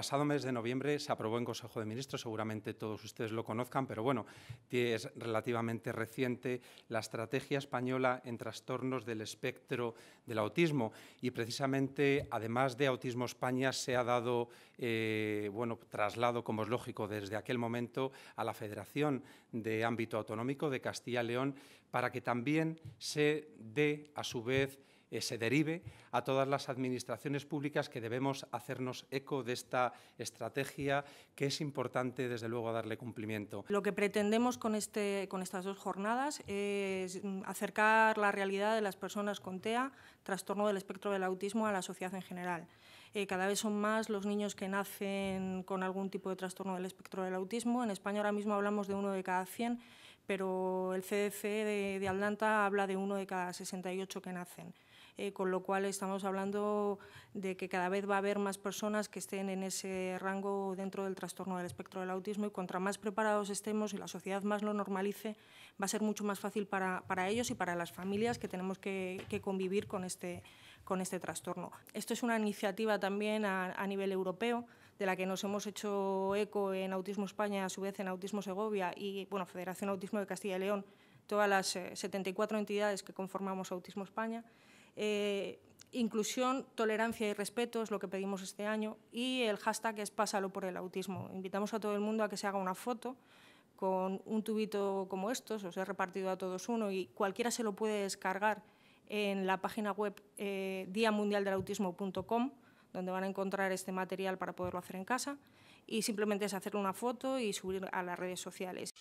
pasado mes de noviembre se aprobó en Consejo de Ministros, seguramente todos ustedes lo conozcan, pero bueno, es relativamente reciente la estrategia española en trastornos del espectro del autismo y precisamente, además de Autismo España, se ha dado eh, bueno, traslado, como es lógico, desde aquel momento a la Federación de Ámbito Autonómico de Castilla y León para que también se dé, a su vez, eh, se derive a todas las administraciones públicas que debemos hacernos eco de esta estrategia que es importante, desde luego, darle cumplimiento. Lo que pretendemos con, este, con estas dos jornadas es mm, acercar la realidad de las personas con TEA, trastorno del espectro del autismo, a la sociedad en general. Eh, cada vez son más los niños que nacen con algún tipo de trastorno del espectro del autismo. En España ahora mismo hablamos de uno de cada 100 pero el CDC de, Atlanta habla de uno de cada 68 que nacen. Eh, con lo cual estamos hablando de que cada vez va a haber más personas que estén en ese rango dentro del trastorno del espectro del autismo y contra más preparados estemos y la sociedad más lo normalice, va a ser mucho más fácil para, ellos y para las familias que tenemos que, convivir este, con este, trastorno. Esto es una iniciativa también a nivel europeo de la que nos hemos hecho eco en Autismo España, a su vez en Autismo Segovia y, bueno, Federación Autismo de Castilla y León, todas las 74 eh, entidades que conformamos Autismo España. Eh, inclusión, tolerancia y respeto es lo que pedimos este año y el hashtag es Pásalo por el autismo. Invitamos a todo el mundo a que se haga una foto con un tubito como estos, os he repartido a todos uno y cualquiera se lo puede descargar en la página web eh, diamundialdelautismo.com donde van a encontrar este material para poderlo hacer en casa y simplemente es hacerle una foto y subir a las redes sociales.